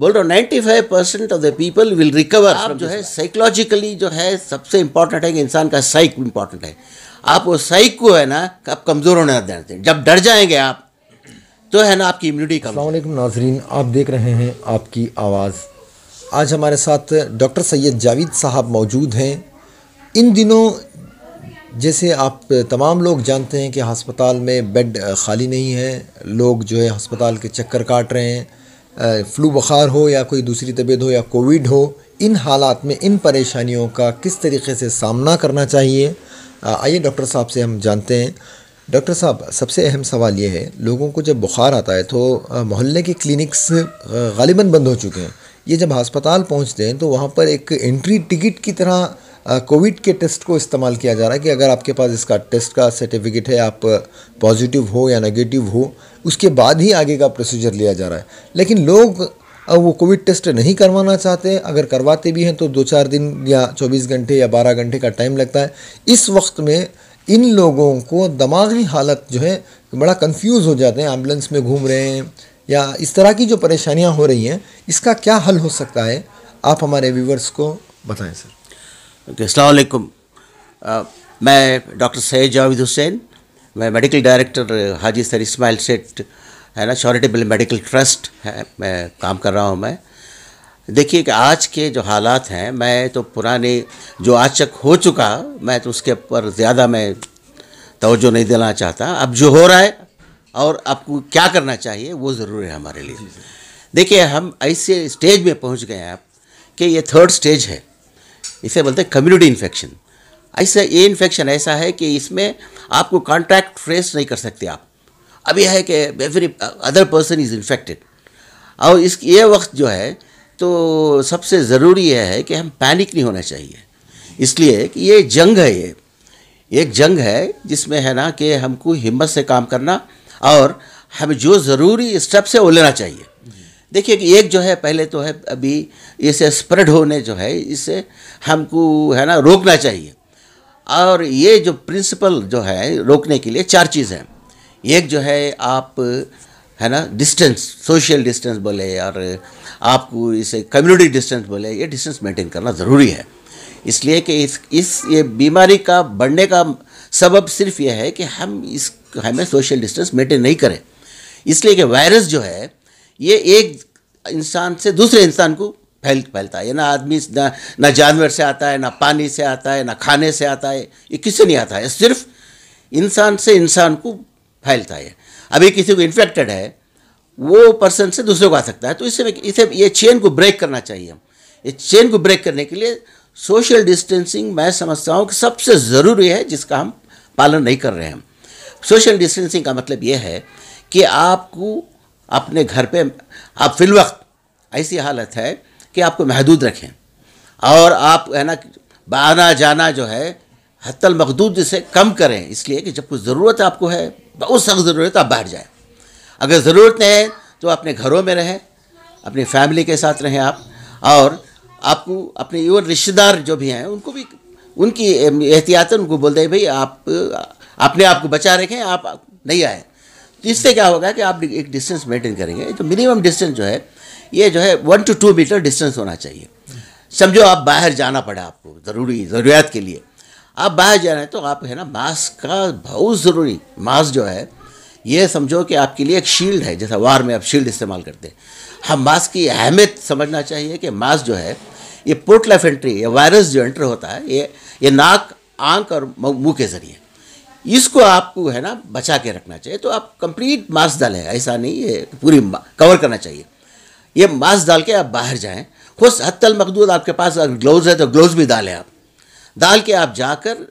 बोल रहा हूँ ninety five percent of the people will recover आप जो है साइकोलॉजिकली जो है सबसे इंपॉर्टेंट है कि इंसान का साइक इंपॉर्टेंट है आप वो साइक को है ना आप कमज़ोर होने देते हैं जब डर जाएंगे आप तो है ना आपकी इम्यूनिटी कम नाजरीन आप देख रहे हैं आपकी आवाज़ आज हमारे साथ डॉक्टर सैयद जावेद साहब मौजूद हैं इन दिनों जैसे आप तमाम लोग जानते हैं कि हस्पताल में बेड खाली नहीं है लोग जो है हस्पताल के चक्कर काट रहे हैं फ्लू बुखार हो या कोई दूसरी तबीयत हो या कोविड हो इन हालात में इन परेशानियों का किस तरीके से सामना करना चाहिए आइए डॉक्टर साहब से हम जानते हैं डॉक्टर साहब सबसे अहम सवाल ये है लोगों को जब बुखार आता है तो मोहल्ले के क्लिनिक्स गालिबा बंद हो चुके हैं ये जब अस्पताल पहुंचते हैं तो वहाँ पर एक एंट्री टिकट की तरह कोविड के टेस्ट को इस्तेमाल किया जा रहा है कि अगर आपके पास इसका टेस्ट का सर्टिफिकेट है आप पॉजिटिव हो या नेगेटिव हो उसके बाद ही आगे का प्रोसीजर लिया जा रहा है लेकिन लोग अब वो कोविड टेस्ट नहीं करवाना चाहते अगर करवाते भी हैं तो दो चार दिन या चौबीस घंटे या बारह घंटे का टाइम लगता है इस वक्त में इन लोगों को दिमागी हालत जो है बड़ा कंफ्यूज हो जाते हैं एम्बुलेंस में घूम रहे हैं या इस तरह की जो परेशानियां हो रही हैं इसका क्या हल हो सकता है आप हमारे व्यूवर्स को बताएं सर ओके okay, मैं डॉक्टर सैद जावेद हुसैन मैं medical director Haji sir Ismail Seth है ना चैरिटेबल मेडिकल ट्रस्ट है मैं काम कर रहा हूँ मैं देखिए कि आज के जो हालात हैं मैं तो पुराने जो आज तक हो चुका मैं तो उसके ऊपर ज़्यादा मैं तोज्जो नहीं देना चाहता अब जो हो रहा है और आपको क्या करना चाहिए वो ज़रूरी है हमारे लिए देखिए हम ऐसे स्टेज में पहुंच गए हैं आप कि ये थर्ड स्टेज है इसे बोलते हैं कम्युनिटी इन्फेक्शन ऐसा ये इन्फेक्शन ऐसा है कि इसमें आपको कॉन्टैक्ट फ्रेस नहीं कर सकते आप अब यह है कि every other person is infected और इस ये वक्त जो है तो सबसे ज़रूरी यह है कि हम पैनिक नहीं होना चाहिए इसलिए कि ये जंग है ये एक जंग है जिसमें है ना कि हमको हिम्मत से काम करना और हमें जो ज़रूरी स्टेप्स है वो लेना चाहिए देखिए कि एक जो है पहले तो है अभी इसे स्प्रेड होने जो है इसे हमको है ना रोकना चाहिए और ये जो प्रिंसिपल जो है रोकने के लिए चार चीज़ हैं एक जो है आप है ना डिस्टेंस सोशल डिस्टेंस बोले और आपको इसे कम्युनिटी डिस्टेंस बोले ये डिस्टेंस मेंटेन करना ज़रूरी है इसलिए कि इस इस ये बीमारी का बढ़ने का सबब सिर्फ ये है कि हम इस हमें सोशल डिस्टेंस मेंटेन नहीं करें इसलिए कि वायरस जो है ये एक इंसान से दूसरे इंसान को फैल फैलता है ना आदमी ना ना जानवर से आता है ना पानी से आता है ना खाने से आता है ये किसी नहीं आता है सिर्फ इंसान से इंसान को फैलता है अभी किसी को इन्फेक्टेड है वो पर्सन से दूसरे को आ सकता है तो इससे इसे ये चेन को ब्रेक करना चाहिए हम इस चेन को ब्रेक करने के लिए सोशल डिस्टेंसिंग मैं समझता हूँ कि सबसे ज़रूरी है जिसका हम पालन नहीं कर रहे हैं सोशल डिस्टेंसिंग का मतलब ये है कि आपको अपने घर पे आप फिलवक्त ऐसी हालत है कि आपको महदूद रखें और आप है ना आना जाना जो है हतल मखदूद से कम करें इसलिए कि जब कुछ ज़रूरत आपको है बहुत सख्त ज़रूरत आप बाहर जाएँ अगर ज़रूरत है तो अपने घरों में रहें अपनी फैमिली के साथ रहें आप और आपको अपने इवन रिश्तेदार जो भी हैं उनको भी उनकी एहतियात उनको बोल दें भाई आप अपने आप को बचा रखें आप नहीं आए तो इससे क्या होगा कि आप एक डिस्टेंस मेंटेन करेंगे तो मिनिमम डिस्टेंस जो है ये जो है one two two metre distance होना चाहिए समझो आप बाहर जाना पड़े आपको ज़रूरी ज़रूरियात के लिए आप बाहर जा रहे हैं तो आप है ना मास्क का बहुत ज़रूरी मास्क जो है ये समझो कि आपके लिए एक शील्ड है जैसा वार में आप शील्ड इस्तेमाल करते हैं हम हाँ, मास्क की अहमियत समझना चाहिए कि मास्क जो है ये पोर्ट लाइफ एंट्री या वायरस जो एंटर होता है ये ये नाक आंख और मुंह के ज़रिए इसको आपको है ना बचा के रखना चाहिए तो आप कंप्लीट मास्क डालें ऐसा नहीं ये पूरी कवर करना चाहिए ये मास्क डाल के आप बाहर जाएँ खुश हत्तल मखदूद आपके पास अगर ग्लोव है तो ग्लोव भी डालें आप डाल के आप जाकर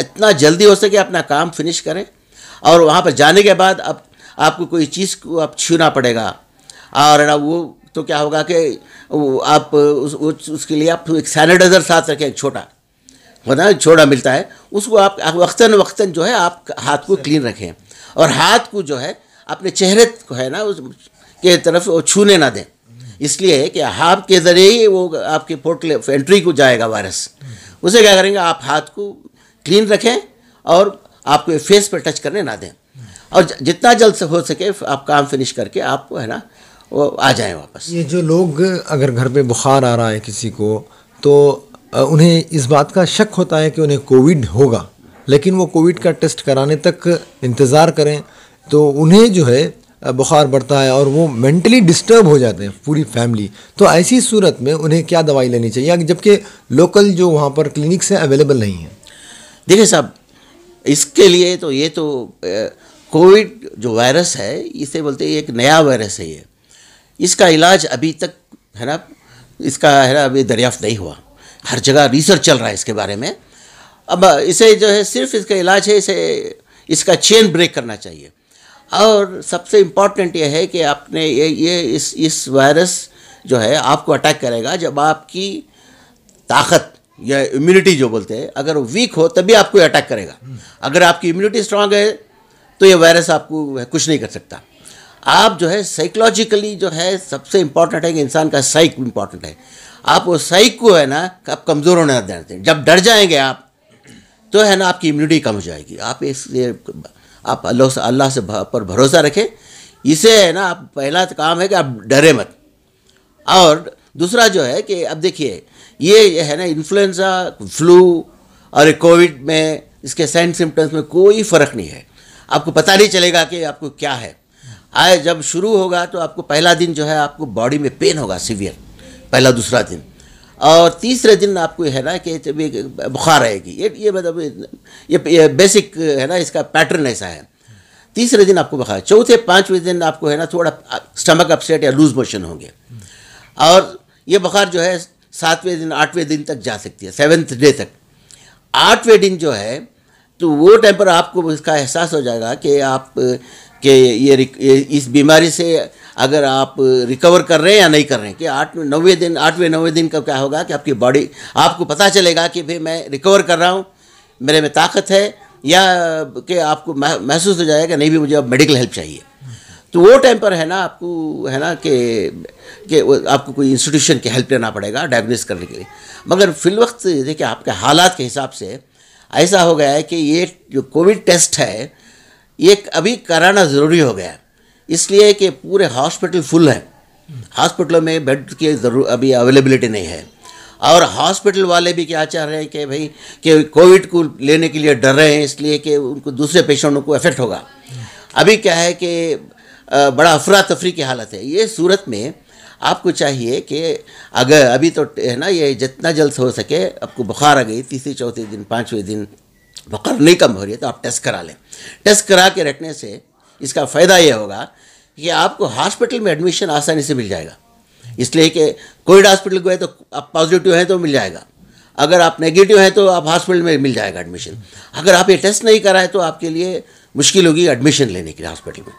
इतना जल्दी हो सके अपना काम फिनिश करें और वहाँ पर जाने के बाद अब आपको कोई चीज़ को आप छूना पड़ेगा और ना वो तो क्या होगा कि आप उस, उस, उसके लिए आप एक सैनिटाइज़र साथ रखें एक छोटा होता है छोटा मिलता है उसको आप वक्ता वक्ता जो है आप हाथ को क्लीन रखें और हाथ को जो है अपने चेहरे को है ना उस के तरफ छूने ना दें इसलिए कि हाथ के ज़रिए ही वो आपके पोर्टल एंट्री को जाएगा वायरस उसे क्या करेंगे आप हाथ को क्लीन रखें और आपको फेस पर टच करने ना दें और जितना जल्द से हो सके आप काम फिनिश करके आप है ना वो आ जाएं वापस ये जो लोग अगर घर पे बुखार आ रहा है किसी को तो उन्हें इस बात का शक होता है कि उन्हें कोविड होगा लेकिन वो कोविड का टेस्ट कराने तक इंतज़ार करें तो उन्हें जो है बुखार बढ़ता है और वो मेंटली डिस्टर्ब हो जाते हैं पूरी फैमिली तो ऐसी सूरत में उन्हें क्या दवाई लेनी चाहिए जबकि लोकल जो वहाँ पर क्लिनिक्स हैं अवेलेबल नहीं हैं देखिए साहब इसके लिए तो ये तो कोविड जो वायरस है इसे बोलते हैं एक नया वायरस है ये इसका इलाज अभी तक है ना इसका है ना अभी दरियाफ्त नहीं हुआ हर जगह रिसर्च चल रहा है इसके बारे में अब इसे जो है सिर्फ इसका इलाज है इसे इसका चेन ब्रेक करना चाहिए और सबसे इम्पॉर्टेंट यह है कि आपने ये ये इस इस वायरस जो है आपको अटैक करेगा जब आपकी ताकत या इम्यूनिटी जो बोलते हैं अगर वीक हो तभी आपको अटैक करेगा अगर आपकी इम्यूनिटी स्ट्रांग है तो ये वायरस आपको कुछ नहीं कर सकता आप जो है साइकोलॉजिकली जो है सबसे इम्पॉर्टेंट है कि इंसान का साइक इम्पॉर्टेंट है आप वो साइक को है ना आप कमज़ोर होने देते हैं जब डर जाएंगे आप तो है ना आपकी इम्यूनिटी कम हो जाएगी आप इस आप अल्लाह से अल्लाह से पर भरोसा रखें इसे है ना आप पहला काम है कि आप डरे मत और दूसरा जो है कि अब देखिए ये है ना इन्फ्लुएंजा फ्लू और कोविड में इसके साइन सिम्टम्स में कोई फ़र्क नहीं है आपको पता नहीं चलेगा कि आपको क्या है आए जब शुरू होगा तो आपको पहला दिन जो है आपको बॉडी में पेन होगा सीवियर पहला दूसरा दिन और तीसरे दिन आपको है ना कि बुखार आएगी ये ये मतलब ये, ये बेसिक है ना इसका पैटर्न ऐसा है तीसरे दिन आपको बुखार चौथे पाँचवें दिन आपको है ना थोड़ा स्टमक अपसेट या लूज मोशन होंगे और ये बुखार जो है सातवें दिन आठवें दिन तक जा सकती है सेवन्थ डे तक आठवें दिन जो है तो वो टाइम पर आपको इसका एहसास हो जाएगा कि आप के ये, ये इस बीमारी से अगर आप रिकवर कर रहे हैं या नहीं कर रहे हैं कि आठ नवे दिन आठवें नवे दिन का क्या होगा कि आपकी बॉडी आपको पता चलेगा कि भाई मैं रिकवर कर रहा हूँ मेरे में ताकत है या कि आपको महसूस हो जाएगा नहीं भी मुझे अब मेडिकल हेल्प चाहिए तो वो टाइम पर है ना आपको है ना कि कि आपको कोई इंस्टीट्यूशन की हेल्प लेना पड़ेगा डायग्नोस करने के लिए मगर फिल वक्त देखिए आपके हालात के हिसाब से ऐसा हो गया है कि ये जो कोविड टेस्ट है ये अभी कराना ज़रूरी हो गया है इसलिए कि पूरे हॉस्पिटल फुल हैं हॉस्पिटलों में बेड की जरूर अभी अवेलेबिलिटी नहीं है और हॉस्पिटल वाले भी क्या चाह रहे हैं कि भाई कि कोविड को लेने के लिए डर रहे हैं इसलिए कि उनको दूसरे पेशेंटों को इफेक्ट होगा अभी क्या है कि बड़ा अफरा तफरी की हालत है ये सूरत में आपको चाहिए कि अगर अभी तो है ना ये जितना जल्द हो सके आपको बुखार आ गई तीसरे चौथे दिन पाँचवें दिन बुखार नहीं कम हो रही है तो आप टेस्ट करा लें टेस्ट करा के रखने से इसका फ़ायदा यह होगा कि आपको हॉस्पिटल में एडमिशन आसानी से मिल जाएगा इसलिए कि कोविड हॉस्पिटल गए तो आप पॉजिटिव हैं तो मिल जाएगा अगर आप नेगेटिव हैं तो आप हॉस्पिटल में मिल जाएगा एडमिशन अगर आप ये टेस्ट नहीं कराए तो आपके लिए मुश्किल होगी एडमिशन लेने के लिए हॉस्पिटल में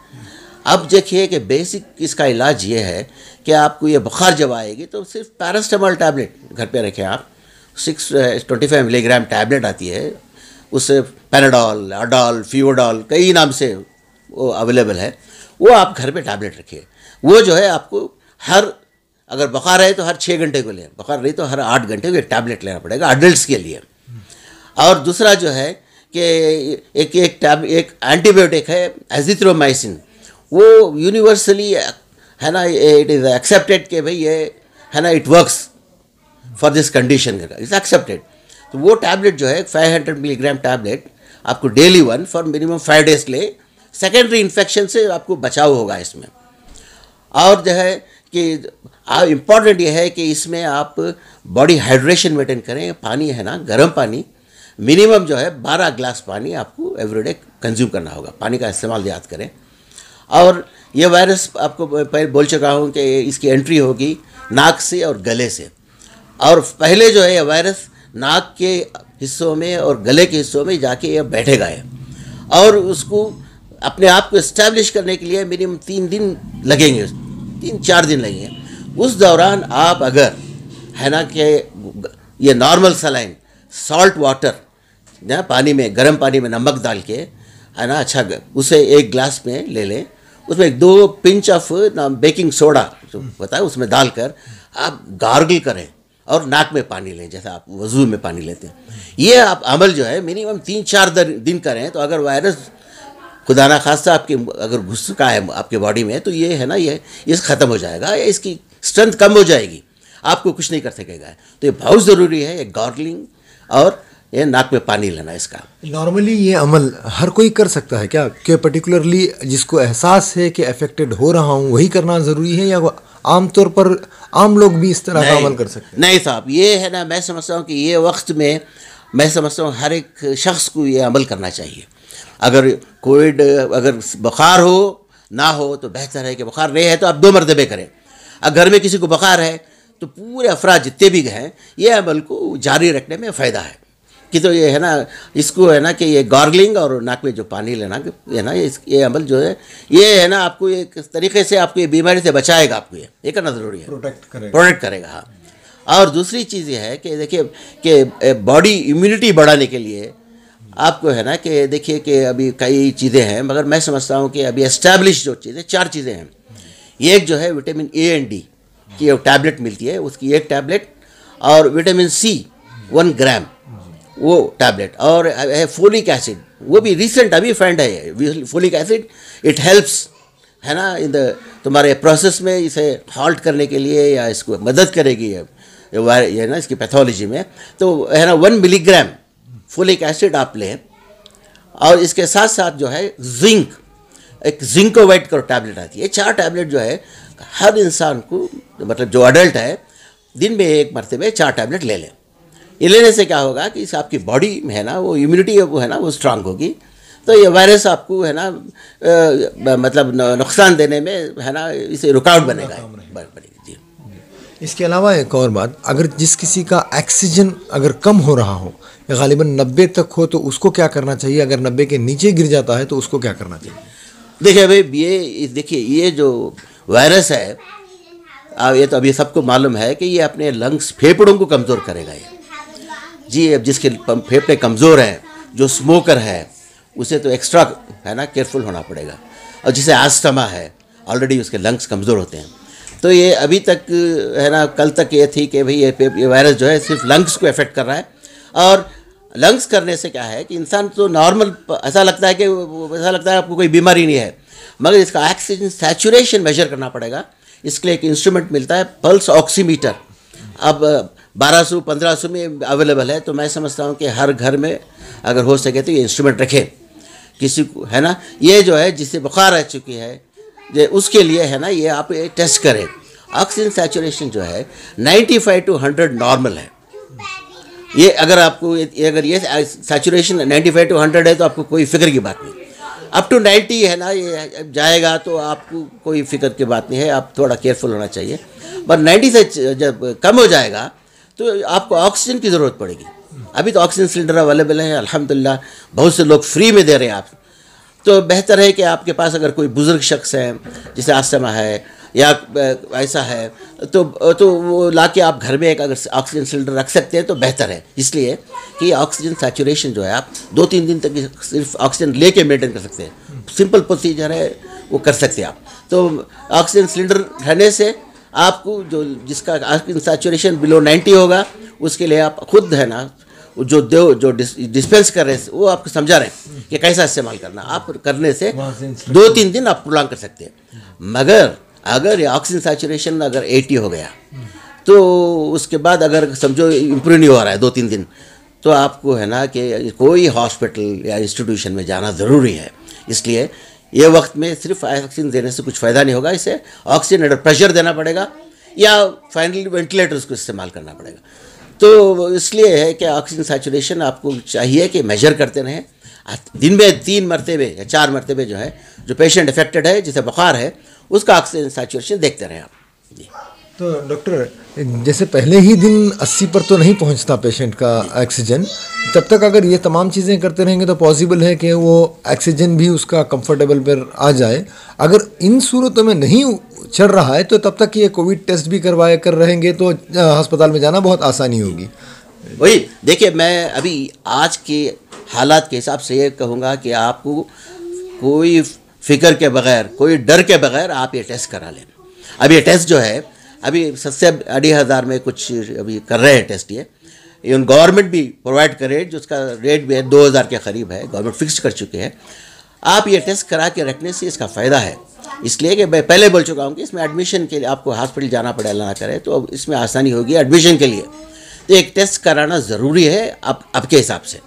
अब देखिए कि बेसिक इसका इलाज ये है कि आपको ये बुखार जब आएगी तो सिर्फ पैरास्टामोल टैबलेट घर पे रखें आप six twenty five milligram tablet आती है उससे पैराडॉल अडॉल फ्यूडॉल कई नाम से अवेलेबल है वो आप घर पे टैबलेट रखिए वो जो है आपको हर अगर बुखार है तो हर छः घंटे को लें बुखार नहीं तो हर आठ घंटे को एक टैबलेट लेना पड़ेगा अडल्ट के लिए और दूसरा जो है कि एक एक टैब एक एंटीबायोटिक है एजिथ्रोमाइसिन वो यूनिवर्सली है ना इट इज़ एक्सेप्टेड कि भाई ये है ना it works for this condition करके इट्स एक्सेप्टेड तो वो टैबलेट जो है फाइव हंड्रेड मिलीग्राम टैबलेट आपको daily one for minimum five days ले सेकेंडरी इन्फेक्शन से आपको बचाव होगा इसमें और जो है कि इम्पॉर्टेंट ये है कि इसमें आप बॉडी हाइड्रेशन मेंटेन करें पानी है ना गर्म पानी मिनिमम जो है 12 ग्लास पानी आपको एवरीडे कंज्यूम करना होगा पानी का इस्तेमाल याद करें और यह वायरस आपको पहले बोल चुका हूँ कि इसकी एंट्री होगी नाक से और गले से और पहले जो है यह वायरस नाक के हिस्सों में और गले के हिस्सों में जाके यह बैठेगा और उसको अपने आप को इस्टेब्लिश करने के लिए मिनिमम तीन दिन लगेंगे तीन चार दिन लगेंगे उस दौरान आप अगर है ना कि ये नॉर्मल सलाइन सॉल्ट वाटर ना पानी में गर्म पानी में नमक डाल के है ना अच्छा उसे एक ग्लास में ले लें उसमें दो पिंच ऑफ ना बेकिंग सोडा जो होता है उसमें डालकर आप गार्गल करें और नाक में पानी लें जैसा आप वजू में पानी लेते हैं ये आप अमल जो है मिनिमम तीन चार दिन करें तो अगर वायरस खुदाना खास्ता आपके अगर घुस चुका है आपके बॉडी में तो ये है ना ये ये ख़त्म हो जाएगा या इसकी स्ट्रेंथ कम हो जाएगी आपको कुछ नहीं कर सकेगा तो ये बहुत ज़रूरी है ये गार्गलिंग और ये नाक में पानी लेना इसका नॉर्मली ये अमल हर कोई कर सकता है क्या कि पर्टिकुलरली जिसको एहसास है कि अफेक्टेड हो रहा हूँ वही करना ज़रूरी है या आमतौर पर आम लोग भी इस तरह का अमल कर सकते हैं नहीं साहब ये है ना मैं समझता हूँ कि ये वक्त में मैं समझता हूँ हर एक शख्स को ये अमल करना चाहिए अगर कोविड अगर बुखार हो ना हो तो बेहतर है कि बुखार नहीं है तो आप दो मरतबे करें अगर घर में किसी को बुखार है तो पूरे अफराज जितने भी हैं ये अमल को जारी रखने में फ़ायदा है कि तो ये है ना इसको है ना कि ये गार्गलिंग और नाक में जो पानी लेना है ना ये ये अमल जो है ये है ना आपको एक तरीके से आपको ये बीमारी से बचाएगा आपको ये ये करना ज़रूरी है प्रोटेक्ट करेगा प्रोटेक्ट करेगा हाँ और दूसरी चीज़ ये है कि देखिए कि बॉडी इम्यूनिटी बढ़ाने के लिए आपको है ना कि देखिए कि अभी कई चीज़ें हैं मगर मैं समझता हूँ कि अभी एस्टैब्लिश जो चीज़ें चार चीज़ें हैं एक जो है विटामिन ए एंड डी की एक टैबलेट मिलती है उसकी एक टैबलेट और विटामिन सी वन ग्राम वो टैबलेट और है फोलिक एसिड वो भी रिसेंट अभी फ्रेंड है फोलिक एसिड इट हेल्प्स है ना इन द तुम्हारे प्रोसेस में इसे हॉल्ट करने के लिए या इसको मदद करेगी ये ना इसकी पैथोलॉजी में तो है ना वन मिलीग्राम फोलिक एसिड आप लें और इसके साथ साथ जो है जिंक एक जिंकोवेट कर टैबलेट आती है चार टैबलेट जो है हर इंसान को मतलब जो अडल्ट है दिन में एक मरतबे चार टैबलेट ले लें ये लेने से क्या होगा कि आपकी बॉडी में है ना वो इम्यूनिटी है ना वो स्ट्रांग होगी तो ये वायरस आपको है ना आ, मतलब नुकसान देने में है ना इसे रुकावट बनेगा बनेगा इसके अलावा एक और बात अगर जिस किसी का ऑक्सीजन अगर कम हो रहा हो या गालिबा नब्बे तक हो तो उसको क्या करना चाहिए अगर नब्बे के नीचे गिर जाता है तो उसको क्या करना चाहिए देखिए भाई ये देखिए ये जो वायरस है अब ये तो अभी सबको मालूम है कि ये अपने लंग्स फेफड़ों को कमज़ोर करेगा ये जी अब जिसके फेफड़े कमज़ोर हैं जो स्मोकर है उसे तो एक्स्ट्रा है ना केयरफुल होना पड़ेगा और जिसे आस्थमा है ऑलरेडी उसके लंग्स कमज़ोर होते हैं तो ये अभी तक है ना कल तक ये थी कि भाई ये, ये वायरस जो है सिर्फ लंग्स को इफेक्ट कर रहा है और लंग्स करने से क्या है कि इंसान तो नॉर्मल ऐसा लगता है कि ऐसा लगता है आपको कोई बीमारी नहीं है मगर इसका ऑक्सीजन सैचुरेशन मेजर करना पड़ेगा इसके लिए एक इंस्ट्रूमेंट मिलता है पल्स ऑक्सीमीटर अब 1200 1500 में अवेलेबल है तो मैं समझता हूँ कि हर घर में अगर हो सके तो ये इंस्ट्रूमेंट रखें किसी को है ना ये जो है जिसे बुखार रह चुकी है जो उसके लिए है ना ये आप टेस्ट करें ऑक्सीजन सैचुरेशन जो है 95 टू 100 नॉर्मल है ये अगर आपको ये अगर ये सैचुरेशन 95 टू 100 है तो आपको कोई फिक्र की बात नहीं अप टू 90 है ना ये जाएगा तो आपको कोई फिक्र की बात नहीं है आप थोड़ा केयरफुल होना चाहिए पर 90 से जब कम हो जाएगा तो आपको ऑक्सीजन की ज़रूरत पड़ेगी अभी तो ऑक्सीजन सिलेंडर अवेलेबल है अलहमदिल्ला बहुत से लोग फ्री में दे रहे हैं आप तो बेहतर है कि आपके पास अगर कोई बुज़ुर्ग शख्स है जैसे आसमा है या ऐसा है तो तो वो ला के आप घर में एक अगर ऑक्सीजन सिलेंडर रख सकते हैं तो बेहतर है इसलिए कि ऑक्सीजन सैचुरेशन जो है आप दो तीन दिन तक सिर्फ ऑक्सीजन ले कर मेनटेन कर सकते हैं सिंपल प्रोसीजर है वो कर सकते हैं आप तो ऑक्सीजन सिलेंडर रहने से आपको जो जिसका ऑक्सीजन सेचुरेशन बिलो नाइन्टी होगा उसके लिए आप खुद है ना जो दो जो डिस, डिस्पेंस कर रहे हैं वो आपको समझा रहे हैं कि कैसा इस्तेमाल करना आप हाँ। करने से दो तीन दिन आप प्रोलॉन्ग कर सकते हैं मगर अगर ऑक्सीजन सेचुरेशन अगर एटी हो गया हाँ। तो उसके बाद अगर समझो इम्प्रूव नहीं हो रहा है दो तीन दिन तो आपको है ना कि कोई हॉस्पिटल या इंस्टीट्यूशन में जाना ज़रूरी है इसलिए ये वक्त में सिर्फ ऑक्सीजन देने से कुछ फ़ायदा नहीं होगा इसे ऑक्सीजन अंडर प्रेशर देना पड़ेगा या फाइनली वेंटिलेटर उसको इस्तेमाल करना पड़ेगा तो इसलिए है कि ऑक्सीजन सेचुरेशन आपको चाहिए कि मेजर करते रहें दिन में तीन मरतबे या चार मरतबे जो है जो पेशेंट अफेक्टेड है जिसे बुखार है उसका ऑक्सीजन सैचुरेशन देखते रहें आप जी तो डॉक्टर जैसे पहले ही दिन 80 पर तो नहीं पहुंचता पेशेंट का ऑक्सीजन तब तक अगर ये तमाम चीज़ें करते रहेंगे तो पॉसिबल है कि वो ऑक्सीजन भी उसका कंफर्टेबल पर आ जाए अगर इन सूरतों में नहीं चढ़ रहा है तो तब तक ये कोविड टेस्ट भी करवाया कर रहेंगे तो अस्पताल में जाना बहुत आसानी होगी वही देखिए मैं अभी आज के हालात के हिसाब से ये कहूँगा कि आपको कोई फिक्र के बगैर कोई डर के बगैर आप ये टेस्ट करा लें अब ये टेस्ट जो है अभी सबसे अढ़ी हज़ार में कुछ अभी कर रहे हैं टेस्ट ये इवन गवर्नमेंट भी प्रोवाइड करे जो उसका रेट भी है दो हज़ार के करीब है गवर्नमेंट फिक्स कर चुके हैं आप ये टेस्ट करा के रखने से इसका फ़ायदा है इसलिए कि मैं पहले बोल चुका हूँ कि इसमें एडमिशन के लिए आपको हॉस्पिटल जाना पड़े ना करे तो इसमें आसानी होगी एडमिशन के लिए तो एक टेस्ट कराना ज़रूरी है अब आपके हिसाब से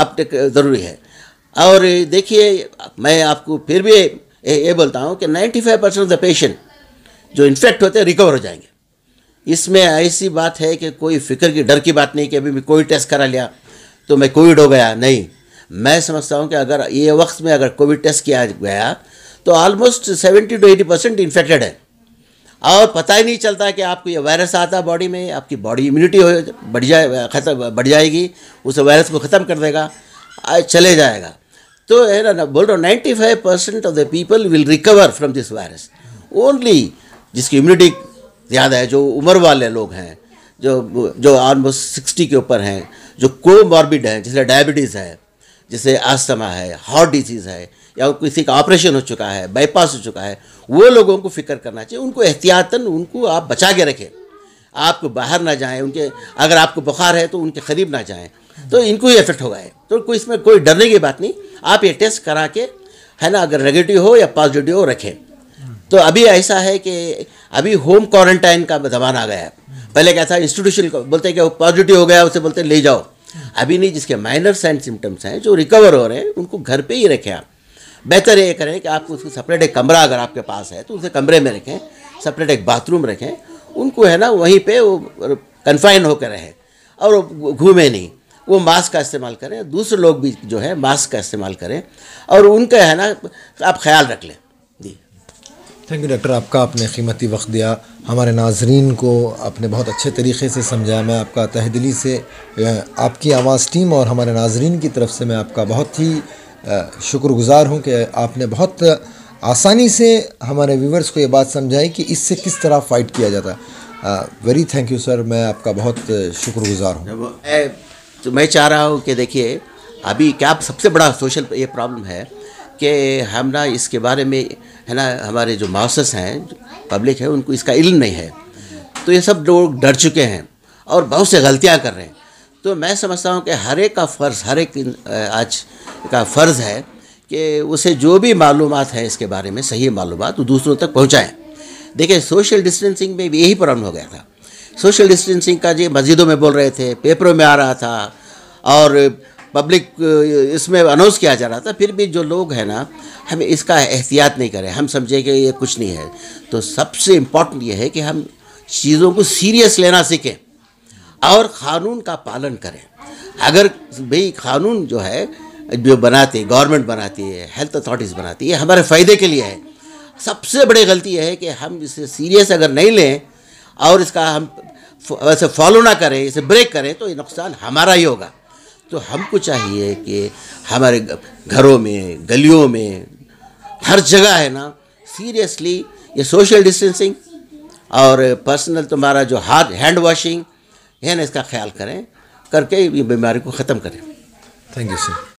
आप ज़रूरी है और देखिए मैं आपको फिर भी ये बोलता हूँ कि 95 परसेंट ऑफ द पेशेंट जो इन्फेक्ट होते हैं रिकवर हो जाएंगे इसमें ऐसी बात है कि कोई फिक्र की डर की बात नहीं कि अभी मैं कोई टेस्ट करा लिया तो मैं कोविड हो गया नहीं मैं समझता हूँ कि अगर ये वक्त में अगर कोविड टेस्ट किया गया तो almost seventy two eighty percent infected है और पता ही नहीं चलता कि आपको ये वायरस आता है बॉडी में आपकी बॉडी इम्यूनिटी हो बढ़ जाए खत्म बढ़ जाएगी उस वायरस को ख़त्म कर देगा चले जाएगा तो है ना बोल रहा हूँ ninety five percent of the people will recover from this virus only जिसकी इम्यूनिटी ज़्यादा है जो उम्र वाले लोग हैं जो जो ऑलमोस्ट सिक्सटी के ऊपर हैं जो कोमॉर्बिड हैं जैसे डायबिटीज़ है जैसे आस्थमा है हार्ट डिजीज़ है या किसी का ऑपरेशन हो चुका है बाईपास हो चुका है वो लोगों को फिक्र करना चाहिए उनको एहतियातन उनको आप बचा के रखें आपको बाहर ना जाएं उनके अगर आपको बुखार है तो उनके करीब ना जाएं तो इनको ही इफेक्ट होगा है तो कोई इसमें कोई डरने की बात नहीं आप ये टेस्ट करा के है ना अगर नेगेटिव हो या पॉजिटिव हो रखें तो अभी ऐसा है कि अभी होम क्वारंटाइन का जमाना आ गया है पहले क्या था इंस्टीट्यूशन बोलते हैं कि वो पॉजिटिव हो गया उसे बोलते हैं ले जाओ अभी नहीं जिसके माइनर साइन सिम्टम्स हैं जो रिकवर हो रहे हैं उनको घर पे ही रखें आप बेहतर ये करें कि आप उसको सेपरेट एक कमरा अगर आपके पास है तो उसे कमरे में रखें सेपरेट एक बाथरूम रखें उनको है ना वहीं पे वो कन्फाइन होकर रहें और घूमें नहीं वो मास्क का इस्तेमाल करें दूसरे लोग भी जो है मास्क का इस्तेमाल करें और उनका है ना आप ख्याल रख लें जी थैंक यू डॉक्टर आपका आपने कीमती वक्त दिया हमारे नाजरीन को आपने बहुत अच्छे तरीके से समझाया मैं आपका तहदिली से आपकी आवाज़ टीम और हमारे नाजरीन की तरफ से मैं आपका बहुत ही शुक्रगुज़ार हूँ कि आपने बहुत आसानी से हमारे व्यूवर्स को ये बात समझाई कि इससे किस तरह फ़ाइट किया जाता है वेरी थैंक यू सर मैं आपका बहुत शुक्रगुज़ार हूँ तो मैं चाह रहा हूँ कि देखिए अभी क्या सबसे बड़ा सोशल ये प्रॉब्लम है कि हम ना इसके बारे में है ना हमारे जो मास्टर्स हैं पब्लिक है उनको इसका इल्म नहीं है तो ये सब लोग डर चुके हैं और बहुत से गलतियाँ कर रहे हैं तो मैं समझता हूँ कि हर एक का फ़र्ज़ हर एक आज का फ़र्ज़ है कि उसे जो भी मालूम है इसके बारे में सही मालूम वो दूसरों तक पहुँचाएँ देखिए सोशल डिस्टेंसिंग में भी यही प्रॉब्लम हो गया था सोशल डिस्टेंसिंग का जी मस्जिदों में बोल रहे थे पेपरों में आ रहा था और पब्लिक इसमें अनाउंस किया जा रहा था फिर भी जो लोग हैं ना हमें इसका एहतियात नहीं करें हम समझे कि ये कुछ नहीं है तो सबसे इम्पोर्टेंट ये है कि हम चीज़ों को सीरियस लेना सीखें और कानून का पालन करें अगर भाई कानून जो है जो बनाते गवर्नमेंट बनाती है हेल्थ अथॉरिटीज़ बनाती है हमारे फ़ायदे के लिए है सबसे बड़ी गलती है कि हम इसे सीरियस अगर नहीं लें और इसका हम वैसे फॉलो ना करें इसे ब्रेक करें तो ये नुकसान हमारा ही होगा तो हमको चाहिए कि हमारे घरों में गलियों में हर जगह है ना सीरियसली ये सोशल डिस्टेंसिंग और पर्सनल तुम्हारा जो हाथ हैंड वॉशिंग यानी इसका ख्याल करें करके ये बीमारी को ख़त्म करें थैंक यू सर